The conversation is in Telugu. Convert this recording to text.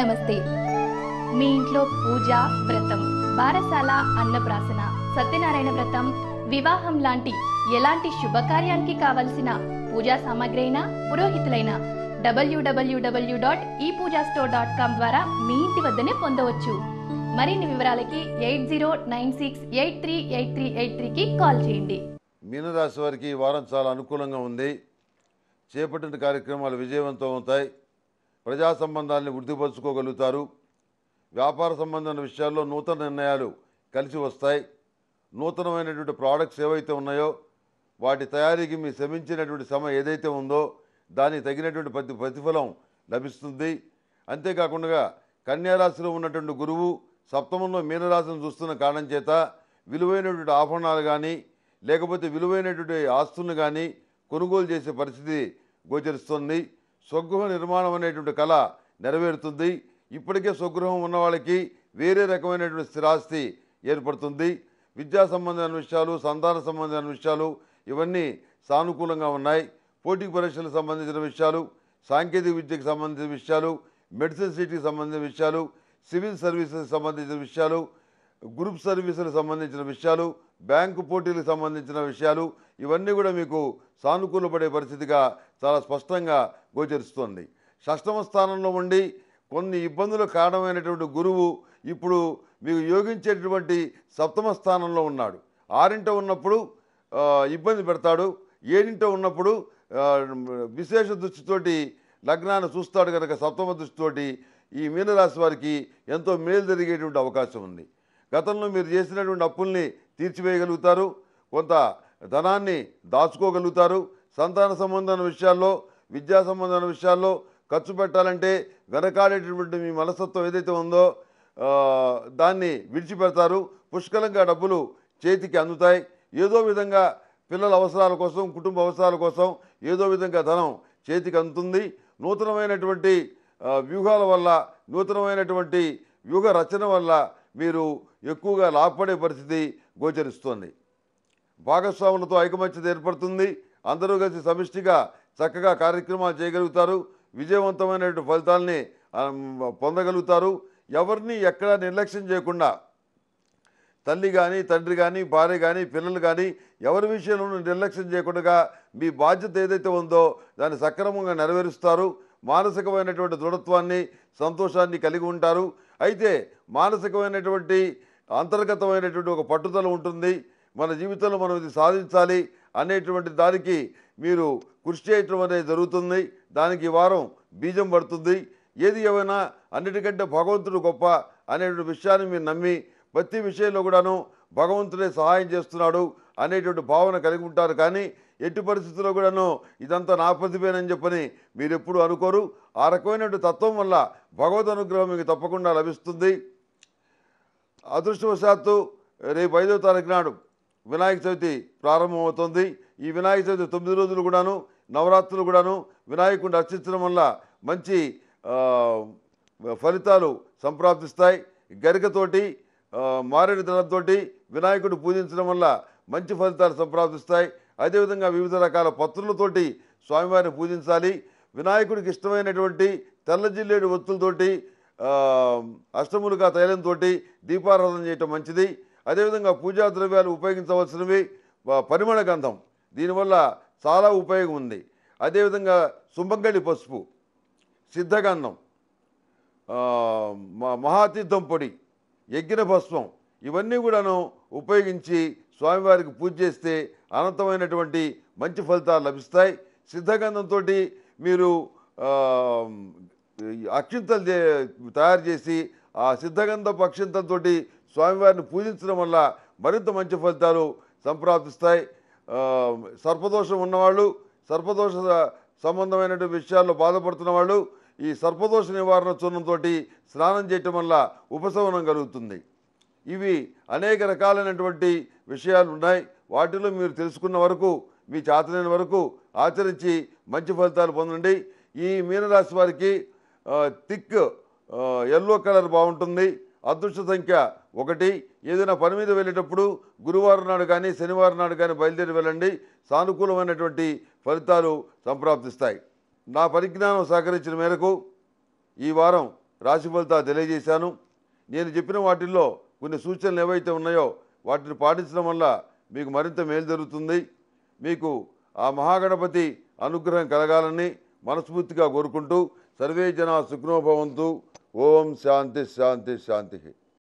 నమస్తే మీ ఇంట్లో పూజ వ్రతం బారసాల అన్నప్రాసన సత్యనారాయణ వ్రతం వివాహం లాంటి ఎలాంటి శుభకార్యానికి కావలసిన పూజా సామాగ్రి అయినా పురోహితులైన డబ్ల్యూడబ్ల్యూడబ్ల్యూ డాట్ ఈ పూజా స్టోర్ డాట్ కామ్ ద్వారా మీ ఇంటి వద్దనే పొందవచ్చు మరిన్ని వివరాలకి eight zero nine six eight three eight three eight త్రీకి కాల్ చేయండి మీనరాశి వారికి వారం చాలా అనుకూలంగా ఉంది చేపట్టిన కార్యక్రమాలు విజయవంతం అవుతాయి ప్రజా సంబంధాలను వృద్ధిపరచుకోగలుగుతారు వ్యాపార సంబంధమైన విషయాల్లో నూతన నిర్ణయాలు కలిసి వస్తాయి నూతనమైనటువంటి ప్రోడక్ట్స్ ఏవైతే ఉన్నాయో వాటి తయారీకి మీ శ్రమించినటువంటి శ్రమ ఏదైతే ఉందో దానికి తగినటువంటి ప్రతి ప్రతిఫలం లభిస్తుంది అంతేకాకుండా కన్యారాశిలో ఉన్నటువంటి గురువు సప్తమంలో మీనరాశిని చూస్తున్న కారణం చేత విలువైనటువంటి ఆభరణాలు కానీ లేకపోతే విలువైనటువంటి ఆస్తులను కానీ కొనుగోలు చేసే పరిస్థితి గోచరిస్తుంది స్వగృహ నిర్మాణం అనేటువంటి కళ నెరవేరుతుంది ఇప్పటికే స్వగృహం ఉన్న వాళ్ళకి వేరే రకమైనటువంటి స్థిరాస్తి ఏర్పడుతుంది విద్యా సంబంధమైన విషయాలు సంతాన సంబంధమైన విషయాలు ఇవన్నీ సానుకూలంగా ఉన్నాయి పోటీ పరీక్షలకు సంబంధించిన విషయాలు సాంకేతిక విద్యకు సంబంధించిన విషయాలు మెడిసిన్ సిటీకి సంబంధించిన విషయాలు సివిల్ సర్వీసెస్కి సంబంధించిన విషయాలు గ్రూప్ సర్వీసులకు సంబంధించిన విషయాలు బ్యాంకు పోటీలకు సంబంధించిన విషయాలు ఇవన్నీ కూడా మీకు సానుకూలపడే పరిస్థితిగా చాలా స్పష్టంగా గోచరిస్తోంది షష్టమ స్థానంలో ఉండి కొన్ని ఇబ్బందులు కారణమైనటువంటి గురువు ఇప్పుడు మీకు యోగించేటటువంటి సప్తమ స్థానంలో ఉన్నాడు ఆరింట ఉన్నప్పుడు ఇబ్బంది పెడతాడు ఏడింట ఉన్నప్పుడు విశేష దృష్టితోటి లగ్నాన్ని చూస్తాడు కనుక సప్తమ దృష్టితోటి ఈ మీనరాశి వారికి ఎంతో మేలు జరిగేటువంటి అవకాశం ఉంది గతంలో మీరు చేసినటువంటి అప్పుల్ని తీర్చివేయగలుగుతారు కొంత ధనాన్ని దాచుకోగలుగుతారు సంతాన సంబంధమైన విషయాల్లో విద్యా సంబంధమైన విషయాల్లో ఖర్చు పెట్టాలంటే వెనకాడేటటువంటి మీ మనస్తత్వం ఏదైతే ఉందో దాన్ని విడిచిపెడతారు పుష్కలంగా డబ్బులు చేతికి అందుతాయి ఏదో విధంగా పిల్లల అవసరాల కోసం కుటుంబ అవసరాల కోసం ఏదో విధంగా ధనం చేతికి అందుతుంది నూతనమైనటువంటి వ్యూహాల వల్ల నూతనమైనటువంటి వ్యూహ రచన వల్ల మీరు ఎక్కువగా లాభపడే పరిస్థితి గోచరిస్తోంది భాగస్వాములతో ఐకమత్యత ఏర్పడుతుంది అందరూ కలిసి సమిష్టిగా చక్కగా కార్యక్రమాలు చేయగలుగుతారు విజయవంతమైనటువంటి ఫలితాలని పొందగలుగుతారు ఎవరిని ఎక్కడ నిర్లక్ష్యం చేయకుండా తల్లి కానీ తండ్రి కానీ భార్య కానీ పిల్లలు కానీ ఎవరి విషయంలోనూ నిర్లక్ష్యం చేయకుండా మీ బాధ్యత ఏదైతే ఉందో దాన్ని సక్రమంగా నెరవేరుస్తారు మానసికమైనటువంటి దృఢత్వాన్ని సంతోషాన్ని కలిగి ఉంటారు అయితే మానసికమైనటువంటి అంతర్గతమైనటువంటి ఒక పట్టుదల ఉంటుంది మన జీవితంలో మనం ఇది సాధించాలి అనేటువంటి దానికి మీరు కృషి చేయటం అనేది జరుగుతుంది దానికి వారం బీజం పడుతుంది ఏది ఏమైనా అన్నిటికంటే భగవంతుడు గొప్ప అనేటువంటి విషయాన్ని మీరు నమ్మి ప్రతి విషయంలో కూడాను భగవంతుడే సహాయం చేస్తున్నాడు అనేటువంటి భావన కలిగి ఉంటారు కానీ ఎట్టి పరిస్థితుల్లో కూడాను ఇదంతా నా ప్రతిభేనని చెప్పని మీరు ఎప్పుడు అనుకోరు ఆ రకమైనటువంటి తత్వం వల్ల భగవద్ అనుగ్రహం మీకు తప్పకుండా లభిస్తుంది అదృష్టవశాత్తు రేపు ఐదో తారీఖు నాడు వినాయక చవితి ప్రారంభమవుతుంది ఈ వినాయక చవితి తొమ్మిది రోజులు కూడాను నవరాత్రులు కూడాను వినాయకుడిని అర్చించడం వల్ల మంచి ఫలితాలు సంప్రాప్తిస్తాయి గరికతోటి మారేడు దళంతోటి వినాయకుడు పూజించడం వల్ల మంచి ఫలితాలు సంప్రాప్తిస్తాయి అదేవిధంగా వివిధ రకాల పత్రులతోటి స్వామివారిని పూజించాలి వినాయకుడికి ఇష్టమైనటువంటి తెల్ల జిల్లేడు ఒత్తులతోటి అష్టములుగా తైలంతో దీపారాధన చేయటం మంచిది అదేవిధంగా పూజా ద్రవ్యాలు ఉపయోగించవలసినవి పరిమళ గంధం దీనివల్ల చాలా ఉపయోగం ఉంది అదేవిధంగా సుంభంగళి పసుపు సిద్ధగంధం మహాతీర్థం పొడి యజ్ఞ భస్మం ఇవన్నీ కూడాను ఉపయోగించి స్వామివారికి పూజ చేస్తే అనంతమైనటువంటి మంచి ఫలితాలు లభిస్తాయి సిద్ధగంధంతో మీరు అక్షింతలు తయారు చేసి ఆ సిద్ధగంధ అక్షింతలతోటి స్వామివారిని పూజించడం వల్ల మరింత మంచి ఫలితాలు సంప్రాప్తిస్తాయి సర్పదోషం ఉన్నవాళ్ళు సర్పదోష సంబంధమైనటువంటి విషయాల్లో బాధపడుతున్న వాళ్ళు ఈ సర్పదోష నివారణ చూర్ణంతో స్నానం చేయటం వల్ల ఉపశమనం కలుగుతుంది ఇవి అనేక రకాలైనటువంటి విషయాలు ఉన్నాయి వాటిలో మీరు తెలుసుకున్న వరకు మీ చేతనైన వరకు ఆచరించి మంచి ఫలితాలు పొందండి ఈ మీనరాశి వారికి థిక్ ఎల్లో కలర్ బాగుంటుంది అదృష్ట సంఖ్య ఒకటి ఏదైనా పని మీద వెళ్ళేటప్పుడు గురువారం నాడు కానీ శనివారం నాడు కానీ బయలుదేరి వెళ్ళండి సానుకూలమైనటువంటి ఫలితాలు సంప్రాప్తిస్తాయి నా పరిజ్ఞానం సహకరించిన మేరకు ఈ వారం రాశి ఫలితాలు తెలియజేశాను నేను చెప్పిన వాటిల్లో కొన్ని సూచనలు ఏవైతే ఉన్నాయో వాటిని పాటించడం వల్ల మీకు మరింత మేలు జరుగుతుంది మీకు ఆ మహాగణపతి అనుగ్రహం కలగాలని మనస్ఫూర్తిగా కోరుకుంటూ సర్వే జన సుఖనోభవంతు ఓం శాంతి శాంతి శాంతి